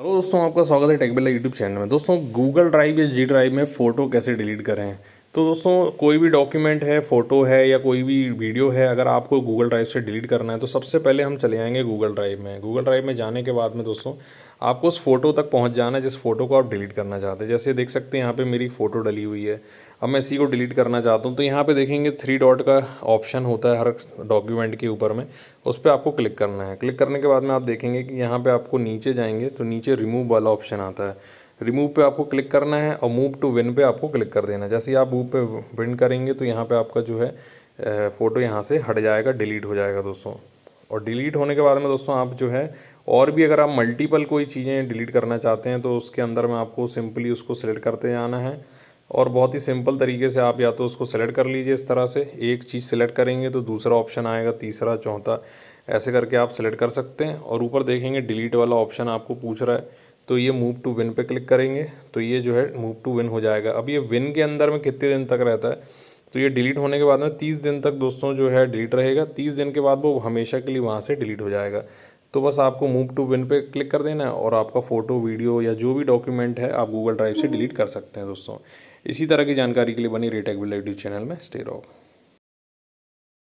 hello दोस्तों आपका स्वागत है टेकबेला यूट्यूब चैनल में दोस्तों गूगल ड्राइव या जी ड्राइव में फ़ोटो कैसे डिलीट करें तो दोस्तों कोई भी डॉक्यूमेंट है फ़ोटो है या कोई भी वीडियो है अगर आपको गूगल ड्राइव से डिलीट करना है तो सबसे पहले हम चले आएंगे गूगल ड्राइव में गूगल ड्राइव में जाने के बाद में दोस्तों आपको उस फ़ोटो तक पहुंच जाना है जिस फ़ोटो को आप डिलीट करना चाहते हैं जैसे देख सकते हैं यहाँ पे मेरी फ़ोटो डली हुई है अब मैं इसी को डिलीट करना चाहता हूँ तो यहाँ पे देखेंगे थ्री डॉट का ऑप्शन होता है हर डॉक्यूमेंट के ऊपर में उस पर आपको क्लिक करना है क्लिक करने के बाद में आप देखेंगे कि यहाँ पर आपको नीचे जाएंगे तो नीचे रिमूव वाला ऑप्शन आता है रिमूव पे आपको क्लिक करना है और मूव टू विन पे आपको क्लिक कर देना है जैसे आप मूव पे विन करेंगे तो यहाँ पे आपका जो है फ़ोटो यहाँ से हट जाएगा डिलीट हो जाएगा दोस्तों और डिलीट होने के बाद में दोस्तों आप जो है और भी अगर आप मल्टीपल कोई चीज़ें डिलीट करना चाहते हैं तो उसके अंदर में आपको सिंपली उसको सेलेक्ट करते जाना है और बहुत ही सिंपल तरीके से आप या तो उसको सेलेक्ट कर लीजिए इस तरह से एक चीज़ सेलेक्ट करेंगे तो दूसरा ऑप्शन आएगा तीसरा चौथा ऐसे करके आप सेलेक्ट कर सकते हैं और ऊपर देखेंगे डिलीट वाला ऑप्शन आपको पूछ रहा है तो ये मूव टू विन पे क्लिक करेंगे तो ये जो है मूव टू विन हो जाएगा अब ये विन के अंदर में कितने दिन तक रहता है तो ये डिलीट होने के बाद में तीस दिन तक दोस्तों जो है डिलीट रहेगा तीस दिन के बाद वो हमेशा के लिए वहाँ से डिलीट हो जाएगा तो बस आपको मूव टू विन पे क्लिक कर देना है और आपका फ़ोटो वीडियो या जो भी डॉक्यूमेंट है आप गूगल ड्राइव से डिलीट कर सकते हैं दोस्तों इसी तरह की जानकारी के लिए बनी रेटेक बिल यूट्यूब चैनल में स्टे रहो